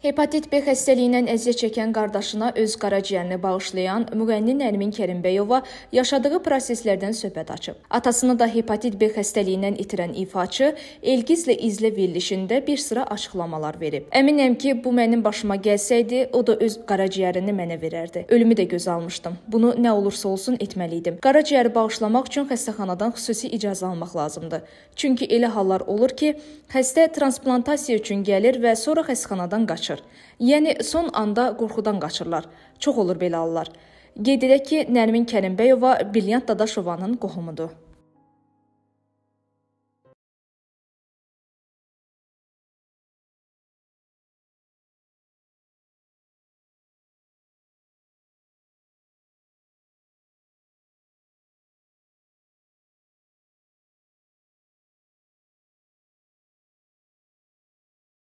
Hepatit B xəstəliyindən əziyyət çəkən qardaşına öz qaraciyərini bağışlayan müğənni Nərmin Kərimbəyova yaşadığı proseslərdən söhbət açıb. Atasını da hepatit B xəstəliyindən itirən ifaçı Elgizlə izlə verilişində bir sıra açıqlamalar verib. Əminəm ki, bu mənim başıma gəlsəydi, o da öz qaraciyərini mənə verərdi. Ölümü də göz almışdım. Bunu nə olursa olsun etməli idim. Qaraciyəri bağışlamaq üçün xəstəxanadan xüsusi icazə almaq lazımdır. Çünki elə hallar olur ki, xəstə transplantasiya üçün gəlir və sonra xəstəxanadan qaçır yaxınlaşır. Yəni son anda qorxudan qaçırlar. Çox olur belə hallar. Qeyd edək ki, Nərmin Kərimbəyova Brilliant Dadaşovanın qohumudur.